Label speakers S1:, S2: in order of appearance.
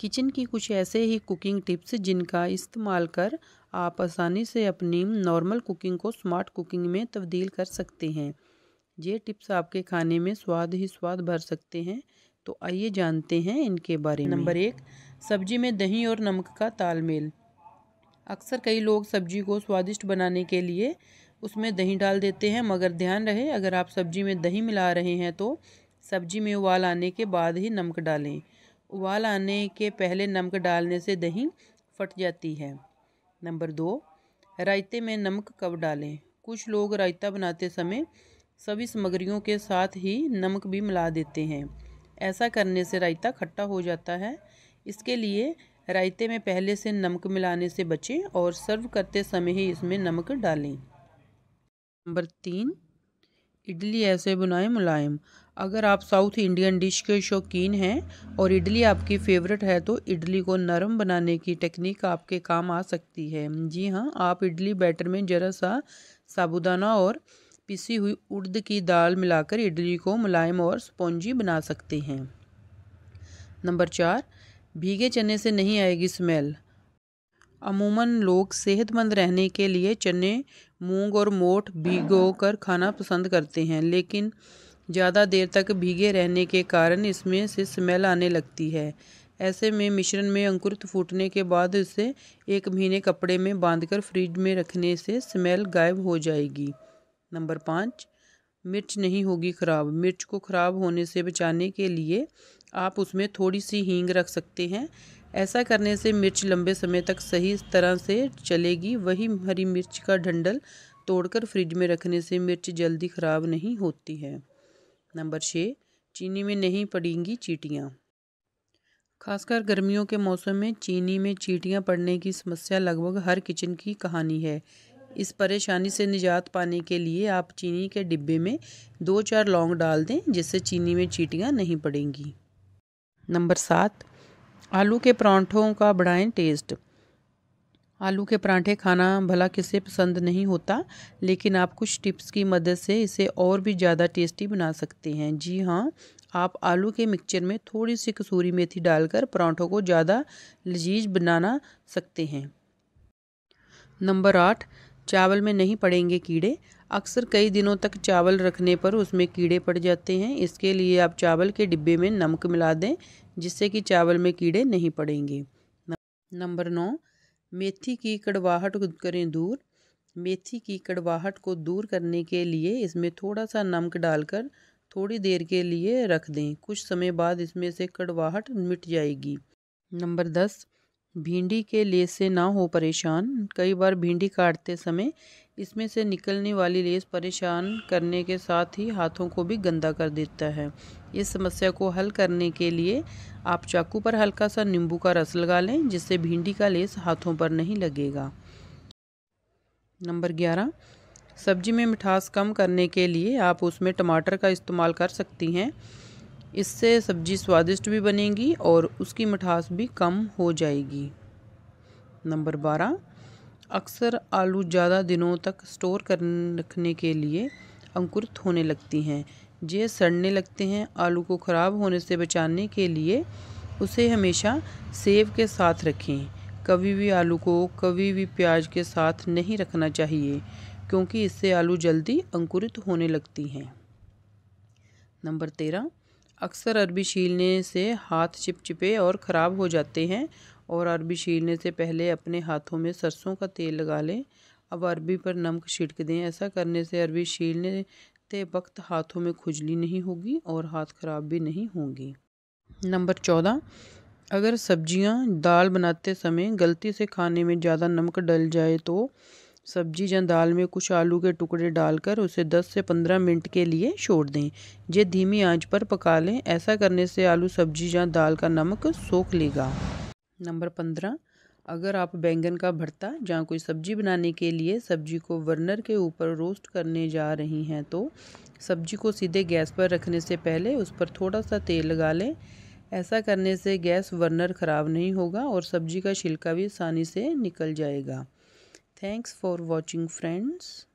S1: kitchen की कुछ ऐसे ही कुकिंग टिप्स जिनका इस्तेमाल कर आप आसानी से अपनी नॉर्मल कुकिंग को स्मार्ट कुकिंग में तब्दील कर सकते हैं ये टिप्स आपके खाने में स्वाद ही स्वाद भर सकते हैं तो आइए जानते हैं इनके बारे में नंबर एक सब्जी में दही और नमक का तालमेल अक्सर कई लोग सब्जी को स्वादिष्ट बनाने के लिए उसमें दही डाल देते हैं मगर ध्यान रहे अगर आप सब्जी में दही मिला रहे हैं तो सब्जी में उबाल आने के बाद ही नमक डालें उबाल आने के पहले नमक डालने से दही फट जाती है नंबर दो रायते में नमक कब डालें कुछ लोग रायता बनाते समय सभी सामग्रियों के साथ ही नमक भी मिला देते हैं ऐसा करने से रायता खट्टा हो जाता है इसके लिए रायते में पहले से नमक मिलाने से बचें और सर्व करते समय ही इसमें नमक डालें नंबर तीन इडली ऐसे बनाएं मुलायम अगर आप साउथ इंडियन डिश के शौकीन हैं और इडली आपकी फेवरेट है तो इडली को नरम बनाने की टेक्निक आपके काम आ सकती है जी हाँ आप इडली बैटर में ज़रा सा साबुदाना और पिसी हुई उड़द की दाल मिलाकर इडली को मुलायम और स्पॉन्जी बना सकते हैं नंबर चार भीगे चने से नहीं आएगी स्मेल अमूमन लोग सेहतमंद रहने के लिए चने मूंग और मोठ भिगो कर खाना पसंद करते हैं लेकिन ज़्यादा देर तक भीगे रहने के कारण इसमें से स्मेल आने लगती है ऐसे में मिश्रण में अंकुरित फूटने के बाद इसे एक महीने कपड़े में बांधकर फ्रिज में रखने से स्मेल गायब हो जाएगी नंबर पाँच मिर्च नहीं होगी ख़राब मिर्च को ख़राब होने से बचाने के लिए आप उसमें थोड़ी सी हींग रख सकते हैं ऐसा करने से मिर्च लंबे समय तक सही तरह से चलेगी वही हरी मिर्च का डंडल तोड़कर फ्रिज में रखने से मिर्च जल्दी ख़राब नहीं होती है नंबर छः चीनी में नहीं पड़ेंगी चीटियाँ खासकर गर्मियों के मौसम में चीनी में चीटियाँ पड़ने की समस्या लगभग हर किचन की कहानी है इस परेशानी से निजात पाने के लिए आप चीनी के डिब्बे में दो चार लौंग डाल दें जिससे चीनी में चीटियाँ नहीं पड़ेंगी नंबर सात आलू के परांठों का बढ़ाएं टेस्ट आलू के परांठे खाना भला किसे पसंद नहीं होता लेकिन आप कुछ टिप्स की मदद से इसे और भी ज़्यादा टेस्टी बना सकते हैं जी हाँ आप आलू के मिक्सचर में थोड़ी सी कसूरी मेथी डालकर परांठों को ज़्यादा लजीज बनाना सकते हैं नंबर आठ चावल में नहीं पड़ेंगे कीड़े अक्सर कई दिनों तक चावल रखने पर उसमें कीड़े पड़ जाते हैं इसके लिए आप चावल के डिब्बे में नमक मिला दें जिससे कि चावल में कीड़े नहीं पड़ेंगे नंबर नौ मेथी की कड़वाहट करें दूर मेथी की कड़वाहट को दूर करने के लिए इसमें थोड़ा सा नमक डालकर थोड़ी देर के लिए रख दें कुछ समय बाद इसमें से कड़वाहट मिट जाएगी नंबर दस भिंडी के लेस से ना हो परेशान कई बार भिंडी काटते समय इसमें से निकलने वाली लेस परेशान करने के साथ ही हाथों को भी गंदा कर देता है इस समस्या को हल करने के लिए आप चाकू पर हल्का सा नींबू का रस लगा लें जिससे भिंडी का लेस हाथों पर नहीं लगेगा नंबर ग्यारह सब्जी में मिठास कम करने के लिए आप उसमें टमाटर का इस्तेमाल कर सकती हैं इससे सब्जी स्वादिष्ट भी बनेगी और उसकी मिठास भी कम हो जाएगी नंबर बारह अक्सर आलू ज़्यादा दिनों तक स्टोर कर रखने के लिए अंकुरित होने लगती हैं ये सड़ने लगते हैं आलू को ख़राब होने से बचाने के लिए उसे हमेशा सेब के साथ रखें कभी भी आलू को कभी भी प्याज के साथ नहीं रखना चाहिए क्योंकि इससे आलू जल्दी अंकुरित होने लगती हैं नंबर तेरह अक्सर अरबी छीलने से हाथ चिपचिपे और ख़राब हो जाते हैं और अरबी छीलने से पहले अपने हाथों में सरसों का तेल लगा लें अब अरबी पर नमक छिड़क दें ऐसा करने से अरबी छीलने ते वक्त हाथों में खुजली नहीं होगी और हाथ ख़राब भी नहीं होंगी नंबर चौदह अगर सब्जियां दाल बनाते समय गलती से खाने में ज़्यादा नमक डल जाए तो सब्जी या दाल में कुछ आलू के टुकड़े डालकर उसे 10 से 15 मिनट के लिए छोड़ दें ये धीमी आंच पर पका लें ऐसा करने से आलू सब्जी या दाल का नमक सोख लेगा नंबर पंद्रह अगर आप बैंगन का भरता या कोई सब्जी बनाने के लिए सब्जी को वर्नर के ऊपर रोस्ट करने जा रही हैं तो सब्जी को सीधे गैस पर रखने से पहले उस पर थोड़ा सा तेल लगा लें ऐसा करने से गैस वर्नर ख़राब नहीं होगा और सब्जी का छिलका भी आसानी से निकल जाएगा थैंक्स फॉर वॉचिंग फ्रेंड्स